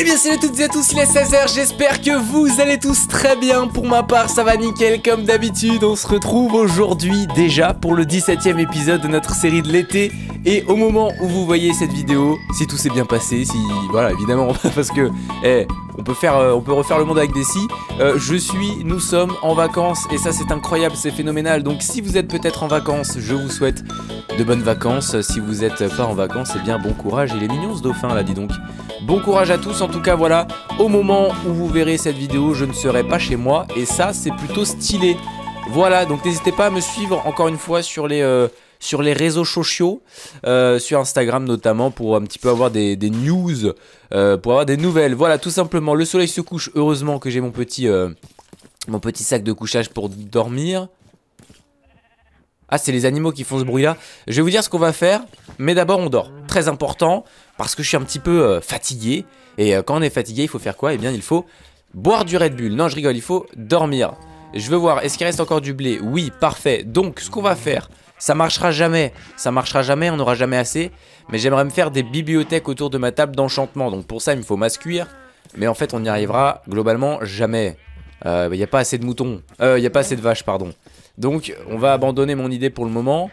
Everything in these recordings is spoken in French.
Eh bien salut à toutes et à tous, il est 16h, j'espère que vous allez tous très bien, pour ma part ça va nickel comme d'habitude, on se retrouve aujourd'hui déjà pour le 17ème épisode de notre série de l'été, et au moment où vous voyez cette vidéo, si tout s'est bien passé, si... voilà évidemment, parce que, eh, on peut faire, euh, on peut refaire le monde avec des si. Euh, je suis, nous sommes en vacances et ça c'est incroyable, c'est phénoménal. Donc si vous êtes peut-être en vacances, je vous souhaite de bonnes vacances. Si vous n'êtes pas en vacances, eh bien bon courage. Il est mignon ce dauphin là, dis donc. Bon courage à tous, en tout cas voilà, au moment où vous verrez cette vidéo, je ne serai pas chez moi et ça c'est plutôt stylé. Voilà, donc n'hésitez pas à me suivre encore une fois sur les... Euh, sur les réseaux sociaux, euh, sur Instagram notamment, pour un petit peu avoir des, news, euh, pour avoir des nouvelles. Voilà, tout simplement, le soleil se couche. Heureusement que j'ai mon petit, euh, mon petit sac de couchage pour dormir. Ah, c'est les animaux qui font ce bruit-là. Je vais vous dire ce qu'on va faire, mais d'abord on dort. Très important, parce que je suis un petit peu fatigué. Et quand on est fatigué, il faut faire quoi Eh bien, il faut boire du Red Bull. Non, je rigole, il faut dormir. Je veux voir, est-ce qu'il reste encore du blé Oui, parfait. Donc, ce qu'on va faire, ça marchera jamais, ça marchera jamais, on n'aura jamais assez. Mais j'aimerais me faire des bibliothèques autour de ma table d'enchantement. Donc pour ça, il me faut masse cuir. Mais en fait, on n'y arrivera globalement jamais. Il euh, n'y a pas assez de moutons. Il euh, n'y a pas assez de vaches, pardon. Donc on va abandonner mon idée pour le moment.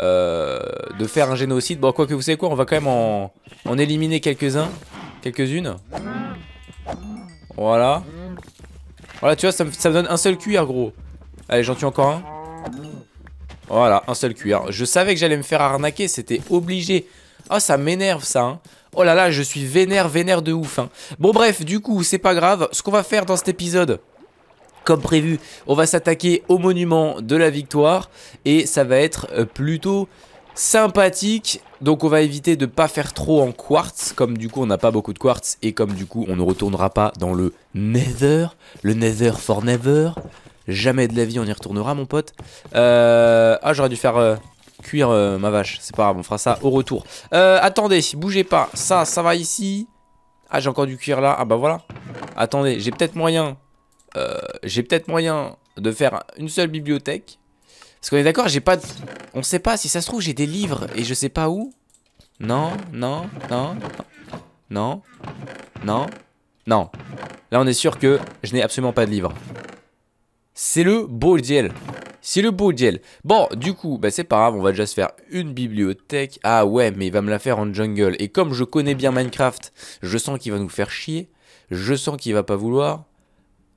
Euh, de faire un génocide. Bon, quoi que vous savez quoi, on va quand même en, éliminer quelques-uns. Quelques-unes. Voilà. Voilà, tu vois, ça me, ça me donne un seul cuir, gros. Allez, j'en tue encore un. Voilà, un seul cuir. Je savais que j'allais me faire arnaquer, c'était obligé. Oh, ça m'énerve ça. Hein. Oh là là, je suis vénère, vénère de ouf. Hein. Bon bref, du coup, c'est pas grave. Ce qu'on va faire dans cet épisode, comme prévu, on va s'attaquer au monument de la victoire. Et ça va être euh, plutôt sympathique. Donc on va éviter de pas faire trop en quartz, comme du coup on n'a pas beaucoup de quartz et comme du coup on ne retournera pas dans le nether, le nether for never. Jamais de la vie on y retournera mon pote euh, Ah j'aurais dû faire euh, cuire euh, ma vache C'est pas grave on fera ça au retour Attendez bougez pas ça ça va ici Ah j'ai encore du cuir là Ah bah voilà Attendez j'ai peut-être moyen J'ai peut-être moyen de faire une seule bibliothèque Parce qu'on est d'accord j'ai pas de... On sait pas si ça se trouve j'ai des livres et je sais pas où Non non non Non Non Non Là on est sûr que je n'ai absolument pas de livres c'est le deal. C'est le deal. Bon, du coup, bah, c'est pas grave, on va déjà se faire une bibliothèque. Ah ouais, mais il va me la faire en jungle. Et comme je connais bien Minecraft, je sens qu'il va nous faire chier. Je sens qu'il va pas vouloir.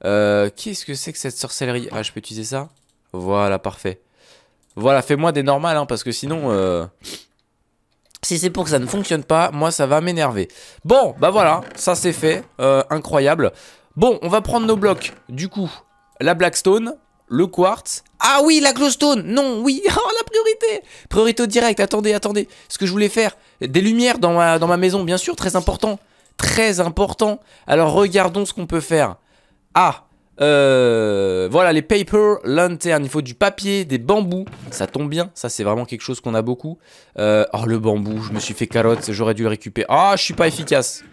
Euh, qu'est-ce que c'est que cette sorcellerie Ah, je peux utiliser ça Voilà, parfait. Voilà, fais-moi des normales, hein, parce que sinon... Euh, si c'est pour que ça ne fonctionne pas, moi ça va m'énerver. Bon, bah voilà, ça c'est fait. Euh, incroyable. Bon, on va prendre nos blocs. Du coup, la Blackstone, le quartz. Ah oui, la glowstone Non, oui, oh, la priorité Priorité au direct, attendez, attendez. Ce que je voulais faire, des lumières dans ma, dans ma maison, bien sûr, très important. Très important. Alors, regardons ce qu'on peut faire. Ah, euh, voilà, les paper lanternes. Il faut du papier, des bambous. Ça tombe bien, ça, c'est vraiment quelque chose qu'on a beaucoup. Euh, oh, le bambou, je me suis fait carotte, j'aurais dû le récupérer. Ah, oh, je suis pas efficace.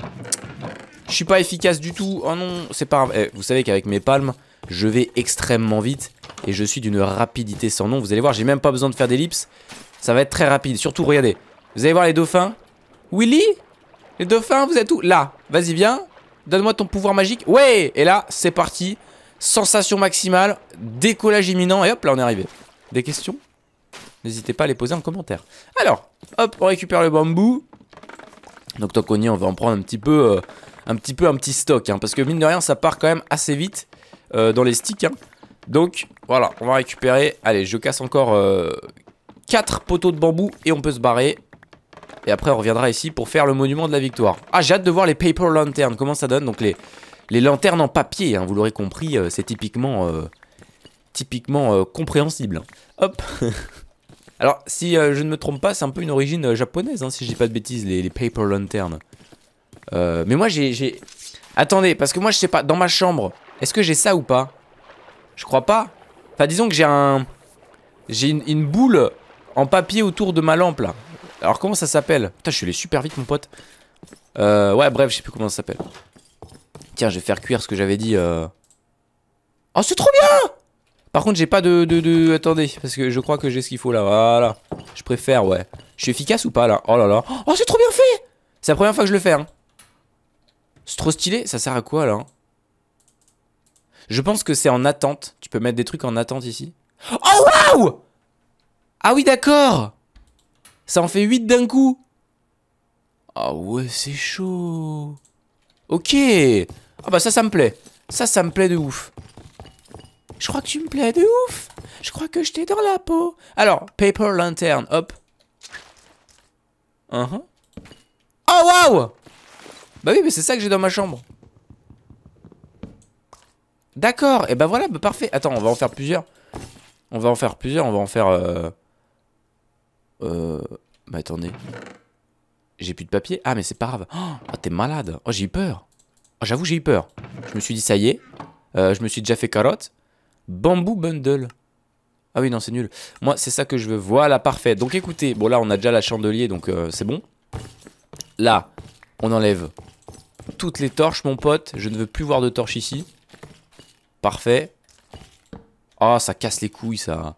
Je suis pas efficace du tout. Oh non, c'est pas eh, vous savez qu'avec mes palmes, je vais extrêmement vite et je suis d'une rapidité sans nom. Vous allez voir, j'ai même pas besoin de faire d'ellipse. Ça va être très rapide. Surtout, regardez. Vous allez voir les dauphins. Willy Les dauphins, vous êtes où Là, vas-y, viens. Donne-moi ton pouvoir magique. Ouais Et là, c'est parti. Sensation maximale. Décollage imminent. Et hop, là, on est arrivé. Des questions N'hésitez pas à les poser en commentaire. Alors, hop, on récupère le bambou. Donc, tant qu'on y est, on va en prendre un petit peu... Euh, un petit peu un petit stock, hein. parce que mine de rien, ça part quand même assez vite. Euh, dans les sticks. Hein. Donc voilà, on va récupérer. Allez, je casse encore euh, quatre 4 poteaux de bambou et on peut se barrer. Et après, on reviendra ici pour faire le monument de la victoire. Ah, j'ai hâte de voir les paper lanterns. Comment ça donne Donc les, les lanternes en papier, hein, vous l'aurez compris, euh, c'est typiquement, typiquement compréhensible. Hop Alors, si je ne me trompe pas, c'est un peu une origine japonaise, hein, si je dis pas de bêtises, les, paper lanterns. mais moi, j'ai... Attendez, parce que moi je sais pas, dans ma chambre, est-ce que j'ai ça ou pas Je crois pas. Enfin, disons que j'ai un... J'ai une, boule en papier autour de ma lampe, là. Alors, comment ça s'appelle Putain, je suis allé super vite, mon pote. Euh, ouais, bref, je sais plus comment ça s'appelle. Tiens, je vais faire cuire ce que j'avais dit. Euh. Oh, c'est trop bien Par contre, j'ai pas de, de, de, Attendez, parce que je crois que j'ai ce qu'il faut, là. Voilà. Je préfère, ouais. Je suis efficace ou pas, là Oh là là. Oh, c'est trop bien fait C'est la première fois que je le fais, hein. C'est trop stylé. Ça sert à quoi, là hein je pense que c'est en attente. Tu peux mettre des trucs en attente ici. Oh, waouh Ah oui, d'accord Ça en fait 8 d'un coup Ah oh, ouais, c'est chaud Ok Ah bah ça, ça me plaît. Ça, ça me plaît de ouf. Je crois que tu me plais de ouf Je crois que je t'ai dans la peau Alors, paper lantern, hop. Uh Oh, waouh Bah oui, mais c'est ça que j'ai dans ma chambre. D'accord, et ben voilà, bah parfait. Attends, on va en faire plusieurs. On va en faire plusieurs, on va en faire... Bah attendez. J'ai plus de papier. Ah mais c'est pas grave. Oh, t'es malade. Oh j'ai eu peur. Oh, J'avoue j'ai eu peur. Je me suis dit ça y est. Euh, je me suis déjà fait carotte. Bamboo bundle. Ah oui non c'est nul. Moi c'est ça que je veux. Voilà parfait. Donc écoutez, bon là on a déjà la chandelier donc c'est bon. Là on enlève toutes les torches mon pote. Je ne veux plus voir de torches ici. Parfait. Ah, oh, ça casse les couilles, ça.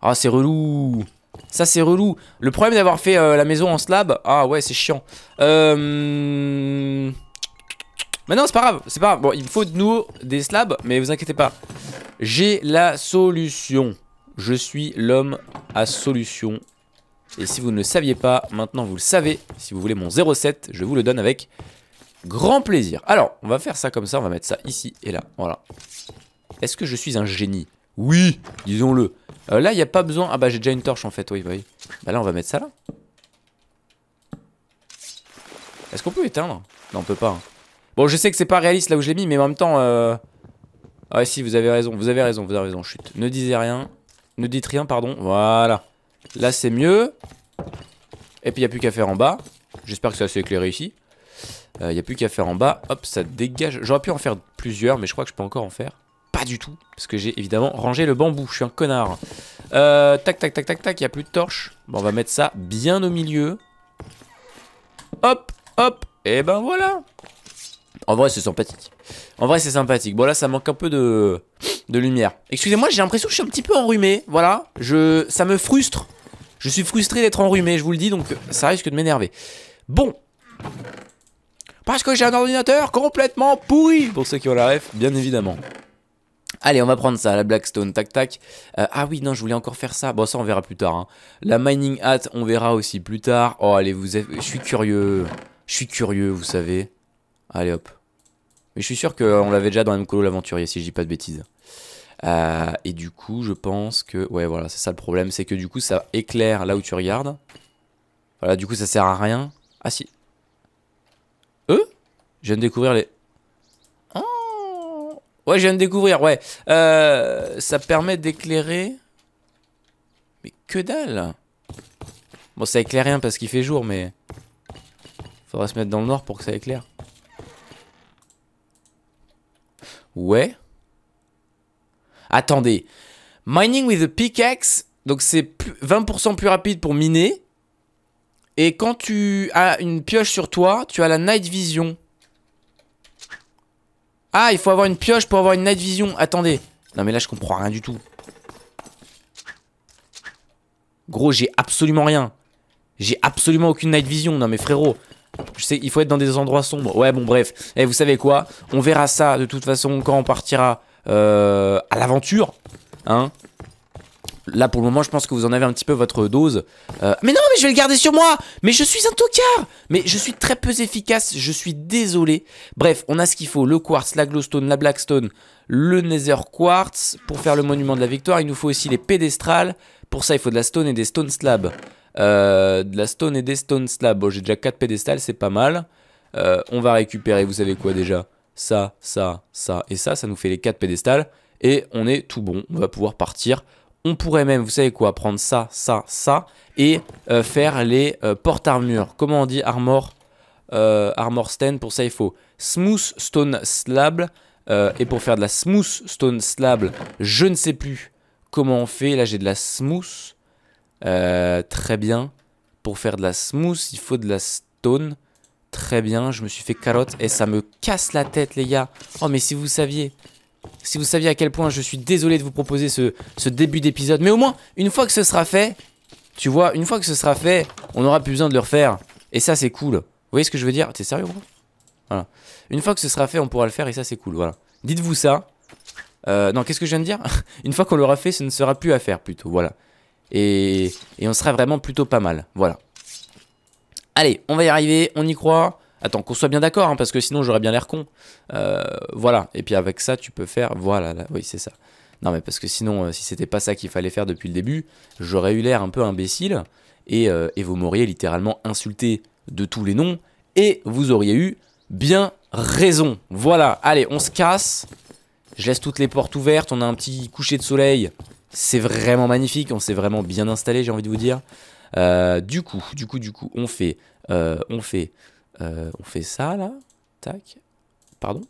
Ah, oh, c'est relou. Ça, c'est relou. Le problème d'avoir fait euh, la maison en slab... Ah ouais, c'est chiant. Euh... Mais non, c'est pas grave. C'est pas grave. Bon, il me faut de nouveau des slabs, mais vous inquiétez pas. J'ai la solution. Je suis l'homme à solution. Et si vous ne le saviez pas, maintenant vous le savez. Si vous voulez mon 07, je vous le donne avec grand plaisir. Alors, on va faire ça comme ça, on va mettre ça ici et là, voilà. Est-ce que je suis un génie Oui, disons-le. Euh, là, il n'y a pas besoin... Ah bah, j'ai déjà une torche, en fait, oui, oui. Bah là, on va mettre ça là. Est-ce qu'on peut éteindre Non, on peut pas. Hein. Bon, je sais que c'est pas réaliste là où je l'ai mis, mais en même temps... Euh, ah si, vous avez raison, vous avez raison, vous avez raison, chut. Ne disiez rien. Ne dites rien, pardon. Voilà. Là, c'est mieux. Et puis, il n'y a plus qu'à faire en bas. J'espère que ça s'est éclairé ici. Il euh, n'y a plus qu'à faire en bas. Hop, ça dégage. J'aurais pu en faire plusieurs, mais je crois que je peux encore en faire. Pas du tout, parce que j'ai évidemment rangé le bambou. Je suis un connard. Euh, tac, tac, tac, tac, tac, il n'y a plus de torche. Bon, on va mettre ça bien au milieu. Hop, hop, et ben voilà. En vrai, c'est sympathique. En vrai, c'est sympathique. Bon, là, ça manque un peu de, de lumière. Excusez-moi, j'ai l'impression que je suis un petit peu enrhumé. Voilà, je, ça me frustre. Je suis frustré d'être enrhumé, je vous le dis, donc ça risque de m'énerver. Bon, parce que j'ai un ordinateur complètement pourri Pour ceux qui ont la ref, bien évidemment. Allez, on va prendre ça, la Blackstone, tac tac. Euh, ah oui, non, je voulais encore faire ça. Bon, ça, on verra plus tard. Hein. La Mining Hat, on verra aussi plus tard. Oh, allez, vous je suis curieux. Je suis curieux, vous savez. Allez, hop. Mais je suis sûr qu'on l'avait déjà dans Mcolo l'aventurier, si je dis pas de bêtises. Euh, et du coup, je pense que... Ouais, voilà, c'est ça le problème. C'est que du coup, ça éclaire là où tu regardes. Voilà, du coup, ça sert à rien. Ah si, je viens de découvrir les... Oh ouais, je viens de découvrir, ouais. Euh, ça permet d'éclairer... Mais que dalle Bon, ça éclaire rien parce qu'il fait jour, mais... Faudra se mettre dans le noir pour que ça éclaire. Ouais. Attendez. Mining with a pickaxe, donc c'est 20% plus rapide pour miner. Et quand tu as une pioche sur toi, tu as la night vision. Ah, il faut avoir une pioche pour avoir une night vision. Attendez. Non, mais là, je comprends rien du tout. Gros, j'ai absolument rien. J'ai absolument aucune night vision. Non, mais frérot, je sais, il faut être dans des endroits sombres. Ouais, bon, bref. Et eh, vous savez quoi On verra ça de toute façon quand on partira euh, à l'aventure. Hein Là, pour le moment, je pense que vous en avez un petit peu votre dose. Euh, mais non, mais je vais le garder sur moi Mais je suis un tocard Mais je suis très peu efficace, je suis désolé. Bref, on a ce qu'il faut. Le quartz, la glowstone, la blackstone, le nether quartz. Pour faire le monument de la victoire, il nous faut aussi les pédestrales. Pour ça, il faut de la stone et des stone slabs. Euh, de la stone et des stone slabs. Bon, j'ai déjà 4 pédestales, c'est pas mal. Euh, on va récupérer, vous savez quoi déjà Ça, ça, ça et ça. Ça nous fait les 4 pédestales. Et on est tout bon. On va pouvoir partir on pourrait même, vous savez quoi, prendre ça, ça, ça et euh, faire les euh, porte-armure. armures Comment on dit armor euh, Armor stand, pour ça il faut smooth stone slab. et pour faire de la smooth stone slab, je ne sais plus comment on fait. Là j'ai de la smooth. très bien. Pour faire de la smooth, il faut de la stone. Très bien, je me suis fait carotte et ça me casse la tête les gars. Oh mais si vous saviez. Si vous saviez à quel point je suis désolé de vous proposer ce, début d'épisode. Mais au moins, une fois que ce sera fait, tu vois, une fois que ce sera fait, on n'aura plus besoin de le refaire. Et ça, c'est cool. Vous voyez ce que je veux dire T'es sérieux, gros Voilà. Une fois que ce sera fait, on pourra le faire et ça, c'est cool. Voilà. Dites-vous ça. Euh, non, qu'est-ce que je viens de dire Une fois qu'on l'aura fait, ce ne sera plus à faire plutôt. Voilà. Et, et on sera vraiment plutôt pas mal. Voilà. Allez, on va y arriver. On y croit. Attends, qu'on soit bien d'accord, hein, parce que sinon j'aurais bien l'air con. Euh, voilà, et puis avec ça, tu peux faire... Voilà, là, oui, c'est ça. Non, mais parce que sinon, euh, si c'était pas ça qu'il fallait faire depuis le début, j'aurais eu l'air un peu imbécile, et, euh, et vous m'auriez littéralement insulté de tous les noms, et vous auriez eu bien raison. Voilà, allez, on se casse. Je laisse toutes les portes ouvertes, on a un petit coucher de soleil. C'est vraiment magnifique, on s'est vraiment bien installé, j'ai envie de vous dire. du coup, du coup, du coup, on fait, on fait euh, on fait ça là. Tac. Pardon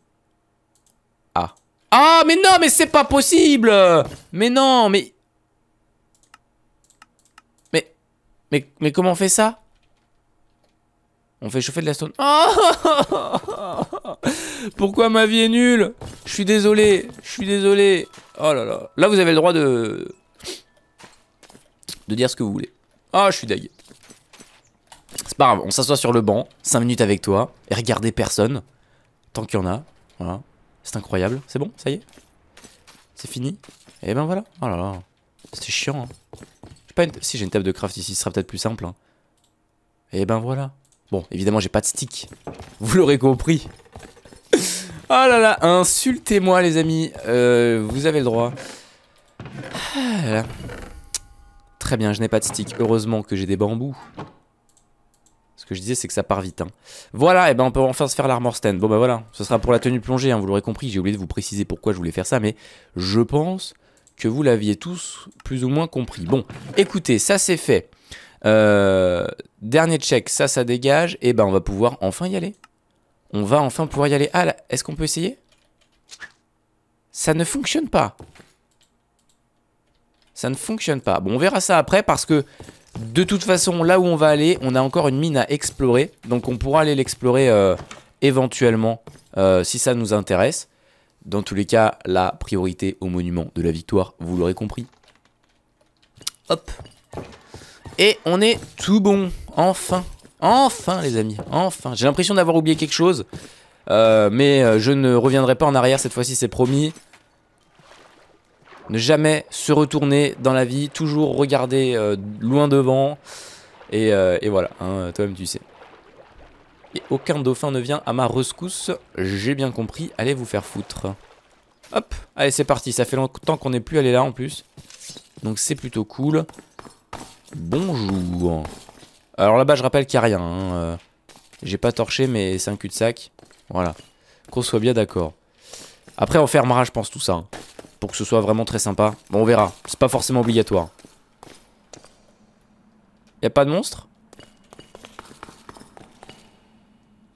Ah. Ah mais non mais c'est pas possible Mais non mais... Mais... Mais, comment on fait ça on fait chauffer de la stone. Oh Pourquoi ma vie est nulle Je suis désolé, je suis désolé. Oh là là. Là, vous avez le droit de... De dire ce que vous voulez. Ah, je suis dingue. C'est pas grave, on s'assoit sur le banc, 5 minutes avec toi, et regardez personne, tant qu'il y en a. Voilà. C'est incroyable. C'est bon, ça y est C'est fini Et eh ben voilà. Oh là là. c'est chiant. Hein. Si j'ai une table de craft ici, ce sera peut-être plus simple. Et hein. eh ben voilà. Bon, évidemment, j'ai pas de stick. Vous l'aurez compris. oh là là, insultez-moi, les amis. Euh, vous avez le droit. Ah Très bien, je n'ai pas de stick. Heureusement que j'ai des bambous. Ce que je disais, c'est que ça part vite. Hein. Voilà, et eh ben on peut enfin se faire l'armor stand. Bon bah voilà, ce sera pour la tenue plongée, hein, vous l'aurez compris. J'ai oublié de vous préciser pourquoi je voulais faire ça, mais je pense que vous l'aviez tous plus ou moins compris. Bon, écoutez, ça c'est fait. Euh, dernier check, ça, ça dégage. Et eh ben on va pouvoir enfin y aller. On va enfin pouvoir y aller. Ah, est-ce qu'on peut essayer Ça ne fonctionne pas. Ça ne fonctionne pas. Bon, on verra ça après parce que de toute façon, là où on va aller, on a encore une mine à explorer. Donc on pourra aller l'explorer euh, éventuellement euh, si ça nous intéresse. Dans tous les cas, la priorité au monument de la victoire, vous l'aurez compris. Hop. Et on est tout bon. Enfin. Enfin, les amis. Enfin. J'ai l'impression d'avoir oublié quelque chose. Euh, mais je ne reviendrai pas en arrière cette fois-ci, c'est promis ne jamais se retourner dans la vie, toujours regarder euh, loin devant. Et, euh, voilà, hein, toi-même tu sais. Et aucun dauphin ne vient à ma rescousse, j'ai bien compris, allez vous faire foutre. Hop, allez c'est parti, ça fait longtemps qu'on n'est plus allé là en plus. Donc c'est plutôt cool. Bonjour. Alors là-bas je rappelle qu'il n'y a rien. Hein, euh. j'ai pas torché mais c'est un cul-de-sac. Voilà, qu'on soit bien d'accord. Après on fermera je pense tout ça. Hein pour que ce soit vraiment très sympa. Bon, on verra. C'est pas forcément obligatoire. Y a pas de monstre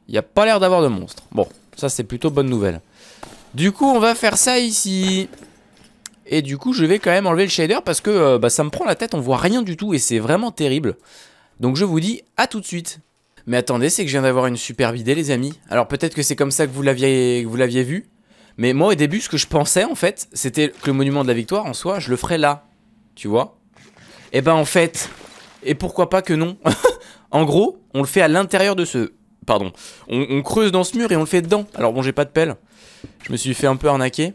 Y a pas l'air d'avoir de monstre. Bon, ça c'est plutôt bonne nouvelle. Du coup, on va faire ça ici. Et du coup, je vais quand même enlever le shader parce que euh, bah, ça me prend la tête, on voit rien du tout et c'est vraiment terrible. Donc je vous dis à tout de suite. Mais attendez, c'est que je viens d'avoir une superbe idée les amis. Alors peut-être que c'est comme ça que vous l'aviez vu. Mais moi, au début, ce que je pensais, en fait, c'était que le monument de la victoire, en soi, je le ferais là. Tu vois Et eh ben, en fait, et pourquoi pas que non En gros, on le fait à l'intérieur de ce... Pardon. On, on, creuse dans ce mur et on le fait dedans. Alors bon, j'ai pas de pelle. Je me suis fait un peu arnaquer.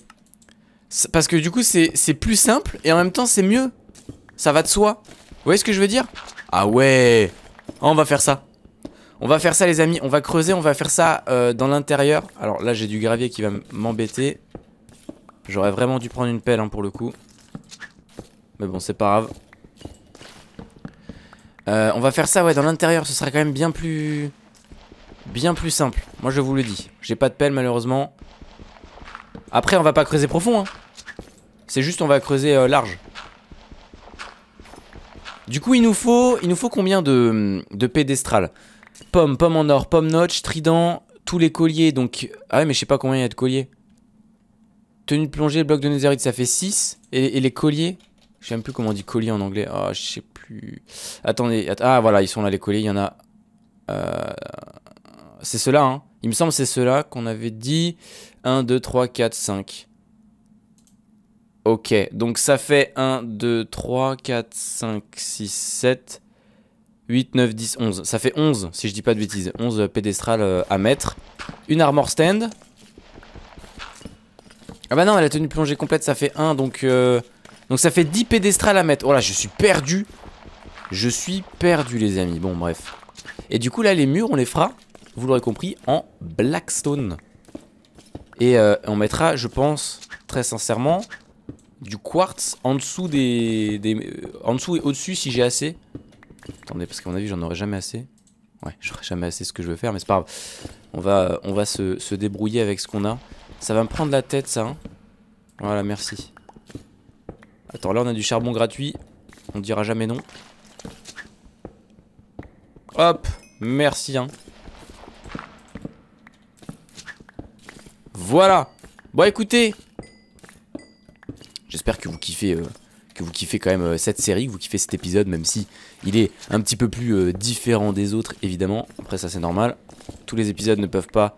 Parce que du coup, c'est plus simple et en même temps, c'est mieux. Ça va de soi. Vous voyez ce que je veux dire Ah ouais oh, On va faire ça. On va faire ça les amis, on va creuser, on va faire ça euh, dans l'intérieur. Alors là j'ai du gravier qui va m'embêter. J'aurais vraiment dû prendre une pelle hein, pour le coup. Mais bon c'est pas grave. Euh, on va faire ça ouais dans l'intérieur, ce sera quand même bien plus... Bien plus simple, moi je vous le dis. J'ai pas de pelle malheureusement. Après on va pas creuser profond hein. C'est juste on va creuser euh, large. Du coup il nous faut, il nous faut combien de, de pédestrales Pomme, pomme en or, pomme notch, trident, tous les colliers. Donc, ah ouais, mais je sais pas combien il y a de colliers. Tenue de plongée, bloc de Netherite, ça fait 6. Et, les colliers Je sais même plus comment on dit collier en anglais. Ah, je sais plus. Attendez. ah, voilà, ils sont là, les colliers. Il y en a. Euh, c'est ceux-là, hein. Il me semble que c'est ceux-là qu'on avait dit. 1, 2, 3, 4, 5. Ok, donc ça fait 1, 2, 3, 4, 5, 6, 7. 8, 9, 10, 11. Ça fait 11, si je dis pas de bêtises. 11 pédestrales euh, à mettre. Une armor stand. Ah bah non, elle a tenue plongée complète, ça fait 1, donc... Euh, donc ça fait 10 pédestrales à mettre. Oh là, je suis perdu. Je suis perdu, les amis. Bon, bref. Et du coup, là, les murs, on les fera, vous l'aurez compris, en blackstone. Et euh, on mettra, je pense, très sincèrement, du quartz en dessous des... des en dessous et au-dessus, si j'ai assez. Attendez, parce qu'à mon avis, j'en aurais jamais assez. Ouais, j'aurais jamais assez ce que je veux faire, mais c'est pas grave. On va, on va se, débrouiller avec ce qu'on a. Ça va me prendre la tête, ça. Hein voilà, merci. Attends, là, on a du charbon gratuit. On dira jamais non. Hop Merci, hein. Voilà Bon, écoutez J'espère que vous kiffez... Euh, que vous kiffez quand même euh, cette série, que vous kiffez cet épisode, même si il est un petit peu plus euh, différent des autres, évidemment. Après, ça c'est normal. Tous les épisodes ne peuvent pas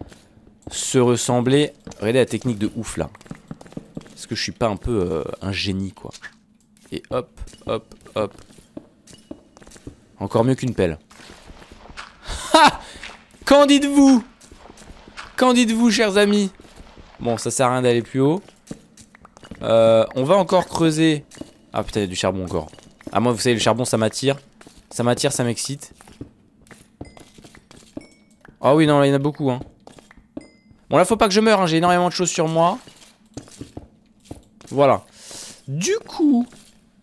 se ressembler. Regardez la technique de ouf là. Est-ce que je suis pas un peu euh, un génie quoi Et hop, hop, hop. Encore mieux qu'une pelle. Ha Qu'en dites-vous Qu'en dites-vous, chers amis Bon, ça sert à rien d'aller plus haut. on va encore creuser ah putain, il y a du charbon encore. Ah moi, vous savez, le charbon, ça m'attire. Ça m'attire, ça m'excite. Ah oui, non, là, il y en a beaucoup, hein. Bon, là, faut pas que je meure, hein. j'ai énormément de choses sur moi. Voilà. Du coup...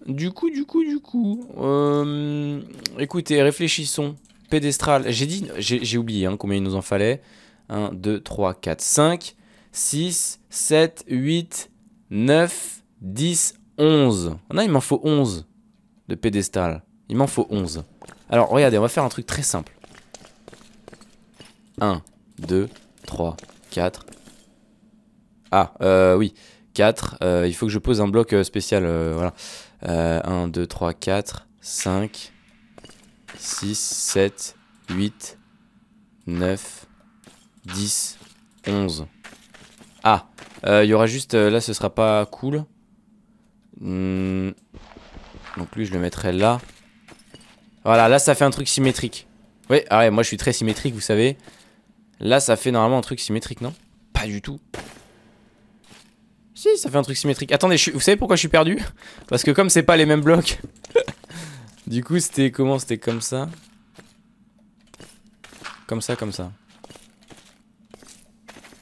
Du coup, du coup, du coup... Euh, écoutez, réfléchissons. Pédestral, j'ai dit... J'ai oublié hein, combien il nous en fallait. 1, 2, 3, 4, 5, 6, 7, 8, 9, 10, 11. Ah non, il m'en faut 11 de pédestal. Il m'en faut 11. Alors, regardez, on va faire un truc très simple. 1, 2, 3, 4. Ah, euh, oui. 4. Euh, il faut que je pose un bloc euh, spécial. voilà. 1, 2, 3, 4, 5, 6, 7, 8, 9, 10, 11. Ah, il y aura juste... là, ce sera pas cool. Donc hmm. lui je le mettrais là. Voilà, là, ça fait un truc symétrique. Oui, ah ouais, moi, je suis très symétrique, vous savez. Là, ça fait normalement un truc symétrique, non Pas du tout. Si, ça fait un truc symétrique. Attendez, vous savez pourquoi je suis perdu Parce que comme c'est pas les mêmes blocs. du coup, c'était comment C'était comme ça. Comme ça, comme ça.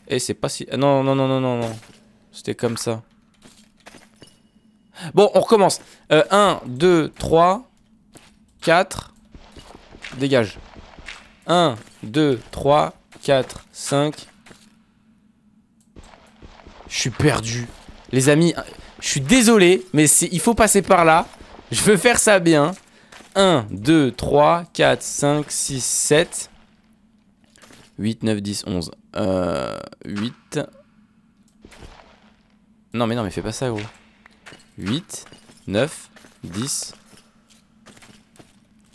Et c'est pas si... Ah non, non, non, non, non, non. C'était comme ça. Bon, on recommence. 1, 2, 3, 4. Dégage. 1, 2, 3, 4, 5. Je suis perdu. Les amis, je suis désolé, mais il faut passer par là. Je veux faire ça bien. 1, 2, 3, 4, 5, 6, 7. 8, 9, 10, 11. 8. Non mais non mais fais pas ça gros. 8, 9, 10,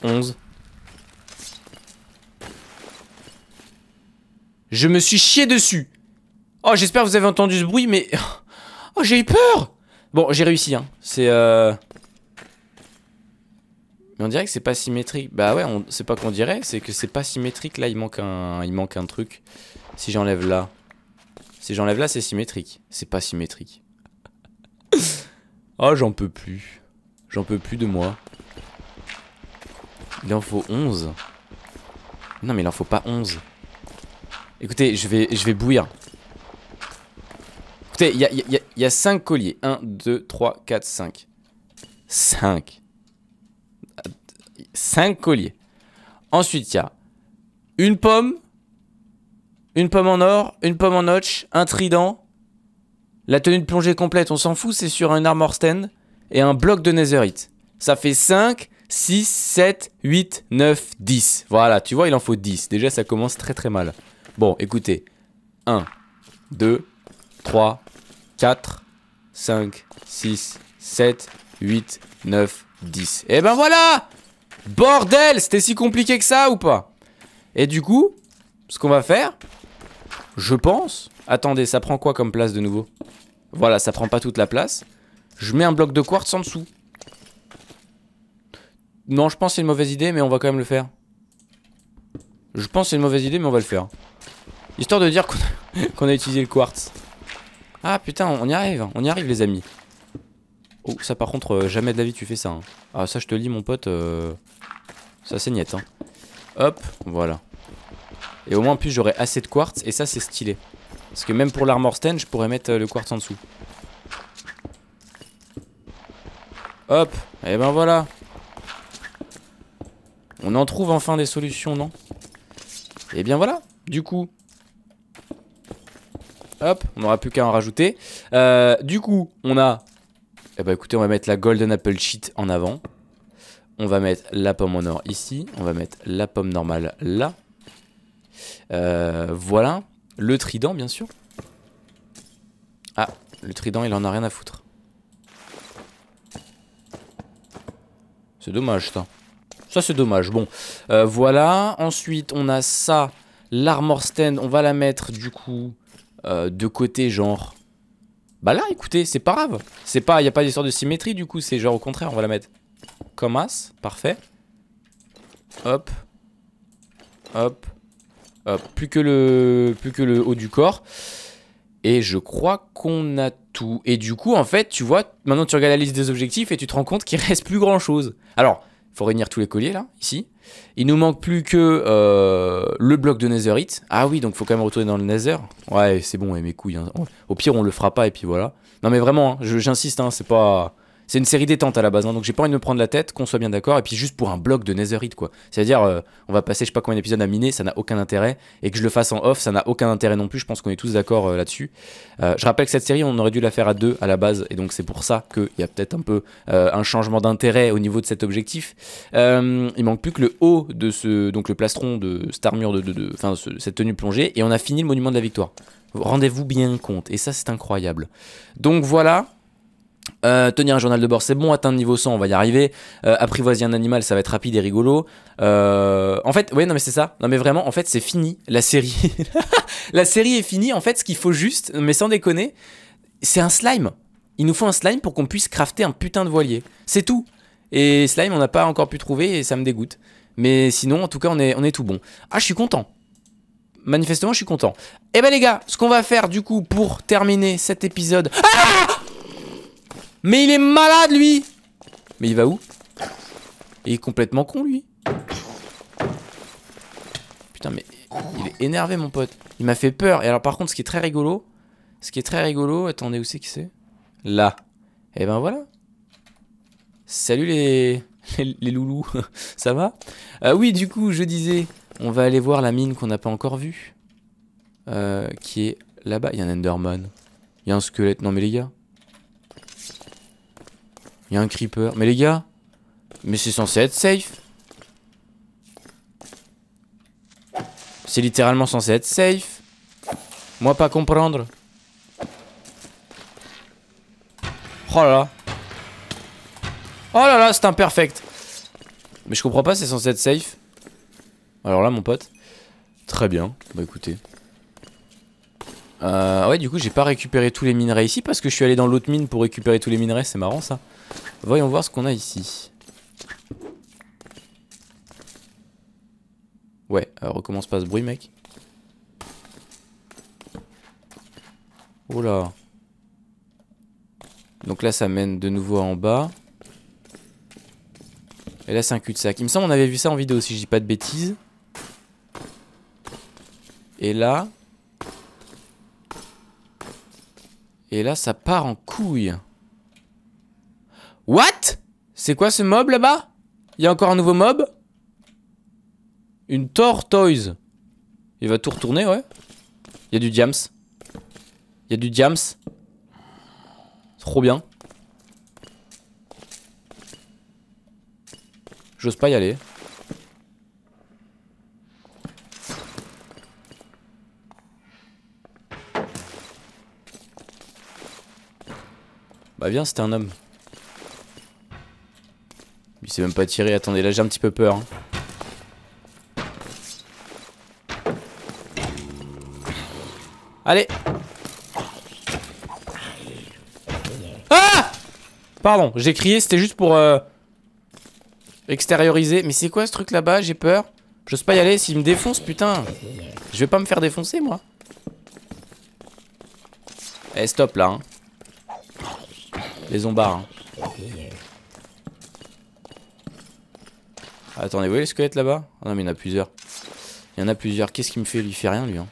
11. Je me suis chié dessus. Oh, j'espère que vous avez entendu ce bruit, mais... Oh, j'ai eu peur Bon, j'ai réussi, hein. C'est... Euh... Mais on dirait que c'est pas symétrique. Bah ouais, c'est pas qu'on dirait, c'est que c'est pas symétrique. Là, il manque un, il manque un truc. Si j'enlève là... Si j'enlève là, c'est symétrique. C'est pas symétrique. Oh, j'en peux plus. J'en peux plus de moi. Il en faut 11. Non, mais il en faut pas 11. Écoutez, je vais, je vais bouillir. Écoutez, il y a, y a 5 colliers. 1, 2, 3, 4, 5. 5. 5 colliers. Ensuite, il y a une pomme, une pomme en or, une pomme en notch, un trident, la tenue de plongée complète, on s'en fout, c'est sur un armor stand et un bloc de netherite. Ça fait 5, 6, 7, 8, 9, 10. Voilà, tu vois, il en faut 10. Déjà, ça commence très très mal. Bon, écoutez. 1, 2, 3, 4, 5, 6, 7, 8, 9, 10. Et ben voilà Bordel C'était si compliqué que ça ou pas Et du coup, ce qu'on va faire, je pense, Attendez, ça prend quoi comme place de nouveau Voilà, ça prend pas toute la place. Je mets un bloc de quartz en dessous. Non, je pense c'est une mauvaise idée, mais on va quand même le faire. Je pense c'est une mauvaise idée, mais on va le faire. Histoire de dire qu'on a, utilisé le quartz. Ah putain, on y arrive, on y arrive les amis. Oh, ça par contre, euh, jamais de la vie tu fais ça. Hein. Ah ça je te lis mon pote, euh, ça c'est net. Hein. Hop, voilà. Et au moins en plus j'aurai assez de quartz et ça c'est stylé. Parce que même pour l'armor stand, je pourrais mettre euh, le quartz en dessous. Hop, et ben voilà. On en trouve enfin des solutions, non Et bien voilà, du coup. Hop, on n'aura plus qu'à en rajouter. Euh, du coup, on a... Eh ben écoutez, on va mettre la Golden Apple Sheet en avant. On va mettre la pomme en or ici. On va mettre la pomme normale là. Euh, voilà. Le trident, bien sûr. Ah, le trident, il en a rien à foutre. C'est dommage, ça. Ça, c'est dommage. Bon, euh, voilà. Ensuite, on a ça. L'armor stand, on va la mettre, du coup, euh, de côté, genre... Bah là, écoutez, c'est pas grave. C'est pas... Il a pas d'histoire de symétrie, du coup. C'est genre au contraire, on va la mettre comme as. Parfait. Hop. Hop. Euh, plus que le, plus que le haut du corps. Et je crois qu'on a tout. Et du coup, en fait, tu vois, maintenant tu regardes la liste des objectifs et tu te rends compte qu'il reste plus grand chose. Alors, il faut réunir tous les colliers là, ici. Il nous manque plus que euh, le bloc de Netherite. Ah oui, donc faut quand même retourner dans le Nether. Ouais, c'est bon, et mes couilles. Hein. Au pire, on le fera pas et puis voilà. Non mais vraiment, hein, j'insiste, hein, c'est pas. C'est une série détente à la base, hein, donc j'ai pas envie de me prendre la tête, qu'on soit bien d'accord, et puis juste pour un bloc de Netherite, quoi. C'est-à-dire, euh, on va passer je sais pas combien d'épisodes à miner, ça n'a aucun intérêt, et que je le fasse en off, ça n'a aucun intérêt non plus, je pense qu'on est tous d'accord euh, là-dessus. Euh, je rappelle que cette série, on aurait dû la faire à deux à la base, et donc c'est pour ça qu'il y a peut-être un peu un changement d'intérêt au niveau de cet objectif. il manque plus que le haut de ce, donc le plastron de cette de, de, cette tenue plongée, et on a fini le monument de la victoire. Rendez-vous bien compte, et ça c'est incroyable. Donc voilà, euh, tenir un journal de bord, c'est bon. Atteindre niveau 100, on va y arriver. Euh, apprivoiser un animal, ça va être rapide et rigolo. Euh, en fait, oui non, mais c'est ça. Non, mais vraiment, en fait, c'est fini. La série. la série est finie. En fait, ce qu'il faut juste, mais sans déconner, c'est un slime. Il nous faut un slime pour qu'on puisse crafter un putain de voilier. C'est tout. Et slime, on n'a pas encore pu trouver et ça me dégoûte. Mais sinon, en tout cas, on est, on est tout bon. Ah, je suis content manifestement je suis content. Eh ben les gars, ce qu'on va faire du coup pour terminer cet épisode... Ah mais il est malade, lui Mais il va où Il est complètement con, lui. Putain, mais il est énervé, mon pote. Il m'a fait peur. Et alors, par contre, ce qui est très rigolo, ce qui est très rigolo, attendez, où c'est qui c'est Là. Et eh ben voilà. Salut les, les, loulous, ça va euh, Oui, du coup, je disais, on va aller voir la mine qu'on n'a pas encore vue. Euh, qui est là-bas. Il y a un Enderman. Il y a un squelette. Non, mais les gars. Il y a un creeper. Mais les gars, mais c'est censé être safe. C'est littéralement censé être safe. Moi, pas comprendre. Oh là là. Oh là là, c'est imperfect. Mais je comprends pas, c'est censé être safe. Alors là, mon pote. Très bien. Bah écoutez. Euh, ouais, du coup, j'ai pas récupéré tous les minerais ici parce que je suis allé dans l'autre mine pour récupérer tous les minerais. C'est marrant ça. Voyons voir ce qu'on a ici. Ouais, euh, recommence pas ce bruit, mec. Oh là. Donc là, ça mène de nouveau en bas. Et là, c'est un cul-de-sac. Il me semble qu'on avait vu ça en vidéo, si je dis pas de bêtises. Et là, Et là, ça part en couille. What C'est quoi ce mob là-bas Il y a encore un nouveau mob Une tortoise. Il va tout retourner, ouais. Il y a du jams. Il y a du jams. Trop bien. J'ose pas y aller. Ah viens, c'était un homme. Il s'est même pas tiré. Attendez, là j'ai un petit peu peur. Hein. Allez Ah Pardon, j'ai crié, c'était juste pour euh, extérioriser. Mais c'est quoi ce truc là-bas J'ai peur. J'ose pas y aller, s'il me défonce, putain Je vais pas me faire défoncer, moi. Eh, stop, là, hein. Les zombards. Hein. Attendez, vous voyez les squelettes là-bas ah non, mais il y en a plusieurs. Il y en a plusieurs. Qu'est-ce qu'il me fait il fait rien, lui. Hein.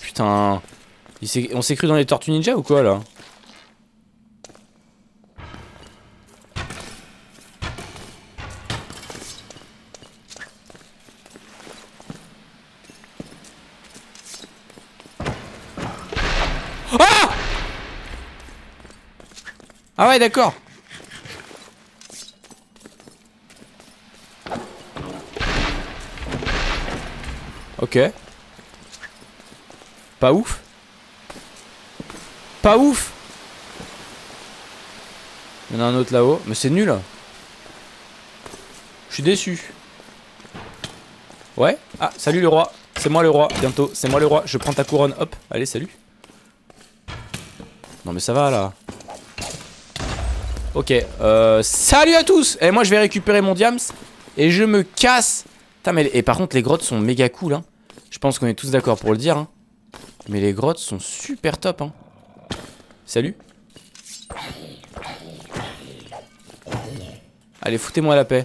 Putain. on s'est cru dans les tortues ninja ou quoi là Ah ouais, d'accord. Ok. Pas ouf. Pas ouf. Il y en a un autre là-haut. Mais c'est nul. Je suis déçu. Ouais. Ah, salut le roi. C'est moi le roi, bientôt. C'est moi le roi. Je prends ta couronne. Hop. Allez, salut. Non mais ça va là. Ok, euh, salut à tous Et eh, moi je vais récupérer mon diams et je me casse Putain, mais, Et par contre les grottes sont méga cool hein. Je pense qu'on est tous d'accord pour le dire hein. Mais les grottes sont super top hein. Salut Allez foutez-moi la paix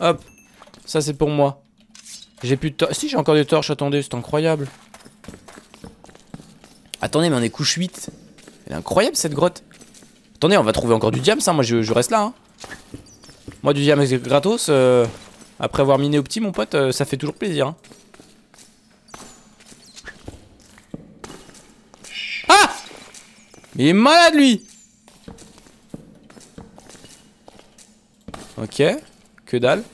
Hop Ça c'est pour moi J'ai plus de torches Si j'ai encore des torches attendez c'est incroyable Attendez mais on est couche 8 incroyable cette grotte. Attendez, on va trouver encore du diam, ça. Moi, je, reste là. Hein. Moi, du diam gratos, euh, après avoir miné au petit, mon pote, euh, ça fait toujours plaisir. Hein. Ah il est malade, lui Ok, que dalle.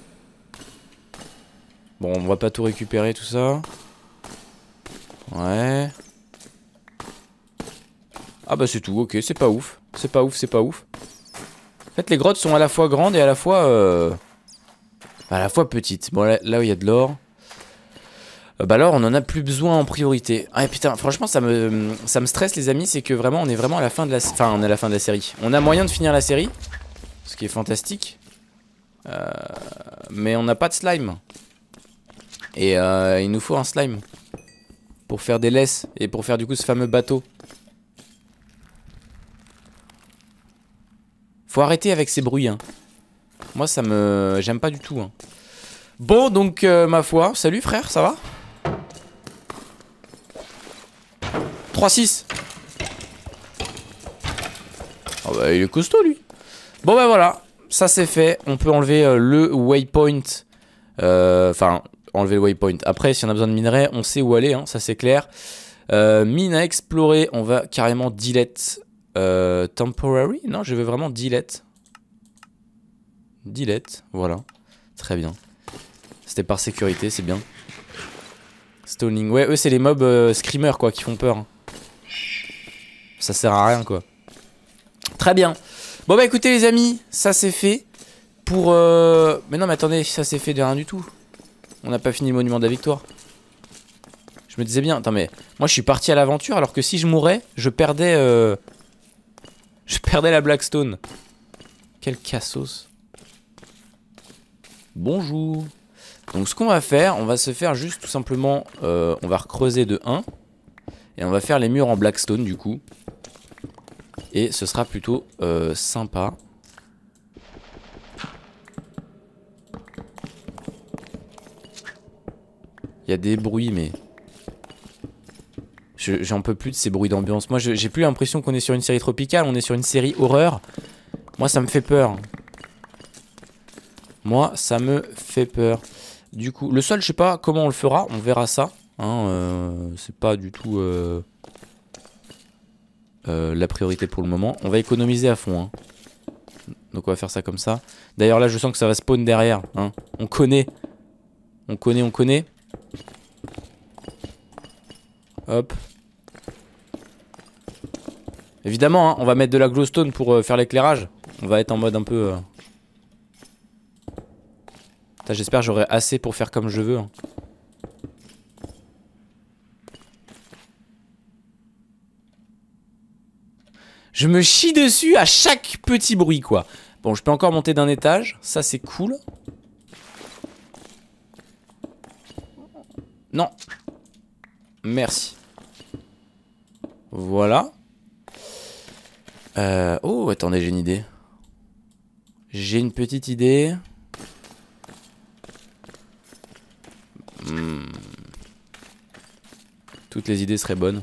Bon, on va pas tout récupérer, tout ça. Ouais. Ah bah c'est tout, ok, c'est pas ouf. C'est pas ouf, c'est pas ouf. En fait, les grottes sont à la fois grandes et à la fois... Euh... À la fois petites. Bon, là, où il y a de l'or... Euh, bah l'or, on en a plus besoin en priorité. Ah putain, franchement, ça me, ça me stresse, les amis, c'est que vraiment, on est vraiment à la fin de la... Enfin, on est à la fin de la série. On a moyen de finir la série, ce qui est fantastique. Euh, mais on n'a pas de slime. Et euh, il nous faut un slime. Pour faire des laisses et pour faire du coup ce fameux bateau. Faut arrêter avec ces bruits. Hein. Moi, ça me... J'aime pas du tout. Hein. Bon, donc, euh, ma foi. Salut, frère, ça va 3-6. Oh ah bah, il est costaud, lui. Bon, bah, voilà. Ça, c'est fait. On peut enlever euh, le waypoint. Euh, enfin, enlever le waypoint. Après, si on a besoin de minerais, on sait où aller. Hein. ça, c'est clair. mine à explorer. On va carrément delete euh, temporary Non, je veux vraiment delete. dilette voilà. Très bien. C'était par sécurité, c'est bien. Stoning. Ouais, eux, c'est les mobs euh, screamers, quoi, qui font peur. Hein. Ça sert à rien, quoi. Très bien. Bon, bah écoutez, les amis, ça c'est fait. Pour. Euh, mais non, mais attendez, ça c'est fait de rien du tout. On n'a pas fini le monument de la victoire. Je me disais bien, attends, mais moi je suis parti à l'aventure alors que si je mourais, je perdais. Je perdais la Blackstone. Quel cassos. Bonjour. Donc ce qu'on va faire, on va se faire juste tout simplement, euh, on va recreuser de 1. Et on va faire les murs en Blackstone du coup. Et ce sera plutôt euh, sympa. Il y a des bruits mais J'en peux plus de ces bruits d'ambiance. Moi, j'ai plus l'impression qu'on est sur une série tropicale, on est sur une série horreur. Moi, ça me fait peur. Moi, ça me fait peur. Du coup, le sol, je sais pas comment on le fera, on verra ça. Hein, euh, c'est pas du tout euh, euh, la priorité pour le moment. On va économiser à fond. Hein. Donc on va faire ça comme ça. D'ailleurs là je sens que ça va spawn derrière. Hein. On connaît. On connaît, on connaît. Hop. Évidemment, hein, on va mettre de la glowstone pour euh, faire l'éclairage. On va être en mode un peu... Euh, j'espère J'espère j'aurai assez pour faire comme je veux. Hein. Je me chie dessus à chaque petit bruit, quoi. Bon, je peux encore monter d'un étage. Ça, c'est cool. Non. Merci. Voilà. Euh, oh, attendez, j'ai une idée. J'ai une petite idée. Hmm. Toutes les idées seraient bonnes.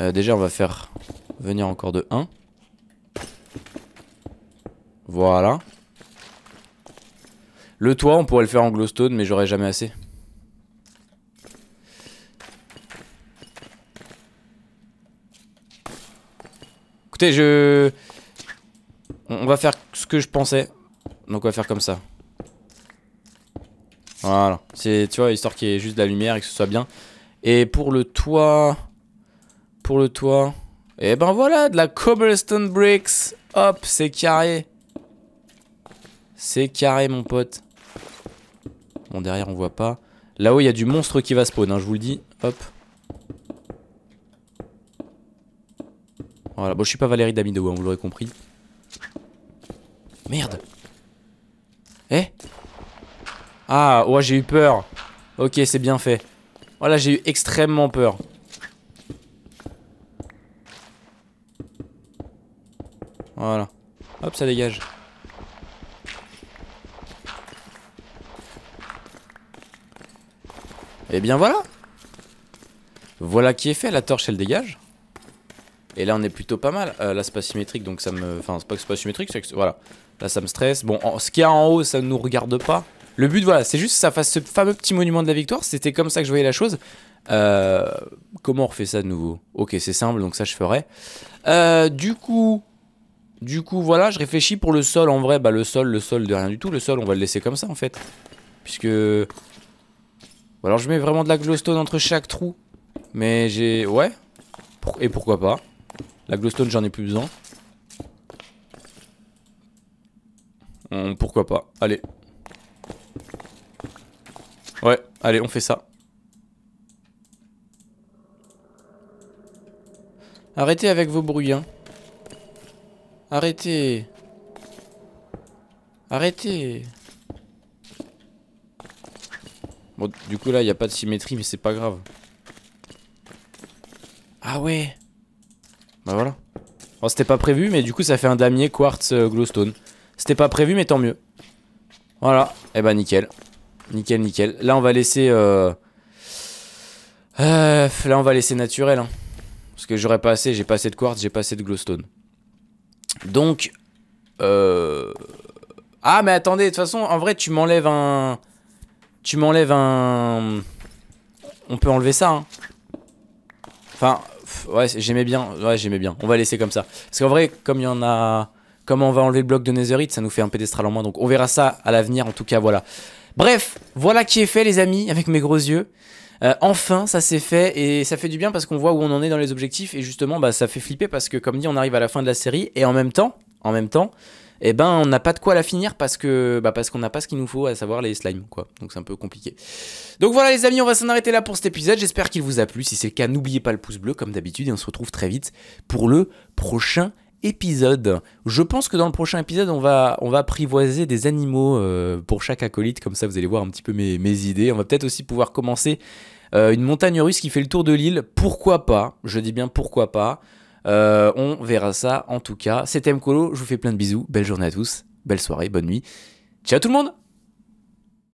Euh, déjà, on va faire venir encore de 1. Voilà. Le toit, on pourrait le faire en glowstone, mais j'aurais jamais assez. Écoutez, je... On va faire ce que je pensais. Donc on va faire comme ça. Voilà. C'est, tu vois, histoire qu'il y ait juste de la lumière et que ce soit bien. Et pour le toit... Pour le toit... Et eh ben voilà, de la cobblestone bricks. Hop, c'est carré. C'est carré, mon pote. Bon, derrière, on voit pas. Là-haut, il y a du monstre qui va spawn, hein, je vous le dis. Hop. Voilà, bon je suis pas Valérie Damido, vous l'aurez compris. Merde Eh Ah, ouais j'ai eu peur Ok, c'est bien fait. Voilà, j'ai eu extrêmement peur. Voilà. Hop, ça dégage. Et eh bien voilà Voilà qui est fait, la torche elle dégage. Et là, on est plutôt pas mal. Euh, là, c'est pas symétrique, donc ça me. Enfin, c'est pas que c'est pas symétrique, c'est que. Voilà. Là, ça me stresse. Bon, ce qu'il y a en haut, ça ne nous regarde pas. Le but, voilà, c'est juste que ça fasse ce fameux petit monument de la victoire. C'était comme ça que je voyais la chose. Euh, comment on refait ça de nouveau Ok, c'est simple, donc ça, je ferai. Euh, du coup. Du coup, voilà, je réfléchis pour le sol. En vrai, bah, le sol, le sol de rien du tout. Le sol, on va le laisser comme ça, en fait. Puisque. Bon alors, je mets vraiment de la glowstone entre chaque trou. Mais j'ai. Ouais. Et pourquoi pas la glowstone, j'en ai plus besoin. Hmm, pourquoi pas Allez. Ouais, allez, on fait ça. Arrêtez avec vos bruits, hein. Arrêtez. Arrêtez. Bon, du coup, là, il n'y a pas de symétrie, mais c'est pas grave. Ah ouais bah voilà. Bon, oh, c'était pas prévu, mais du coup, ça fait un damier quartz euh, glowstone. C'était pas prévu, mais tant mieux. Voilà. Et eh bah, ben, nickel. Nickel, nickel. Là, on va laisser. Euh, euh, là, on va laisser naturel. Hein. Parce que j'aurais pas assez. J'ai pas assez de quartz, j'ai pas assez de glowstone. Donc. Ah, mais attendez, de toute façon, en vrai, tu m'enlèves un. Tu m'enlèves un. On peut enlever ça. Hein. Enfin, ouais, j'aimais bien. Ouais, j'aimais bien. On va laisser comme ça. Parce qu'en vrai, comme il y en a. Comme on va enlever le bloc de Netherite, ça nous fait un pédestral en moins. Donc on verra ça à l'avenir, en tout cas, voilà. Bref, voilà qui est fait, les amis, avec mes gros yeux. Euh, enfin, ça s'est fait et ça fait du bien parce qu'on voit où on en est dans les objectifs et justement, bah, ça fait flipper parce que, comme dit, on arrive à la fin de la série et en même temps, en même temps, eh ben on n'a pas de quoi la finir parce que bah, parce qu'on n'a pas ce qu'il nous faut à savoir les slimes quoi. Donc c'est un peu compliqué. Donc voilà les amis, on va s'en arrêter là pour cet épisode. J'espère qu'il vous a plu. Si c'est le cas, n'oubliez pas le pouce bleu comme d'habitude et on se retrouve très vite pour le prochain épisode. Je pense que dans le prochain épisode, on va, on va apprivoiser des animaux euh, pour chaque acolyte, comme ça vous allez voir un petit peu mes, mes idées. On va peut-être aussi pouvoir commencer euh, une montagne russe qui fait le tour de l'île. Pourquoi pas Je dis bien pourquoi pas. Euh, on verra ça en tout cas. C'était Mkolo, je vous fais plein de bisous, belle journée à tous, belle soirée, bonne nuit. Ciao tout le monde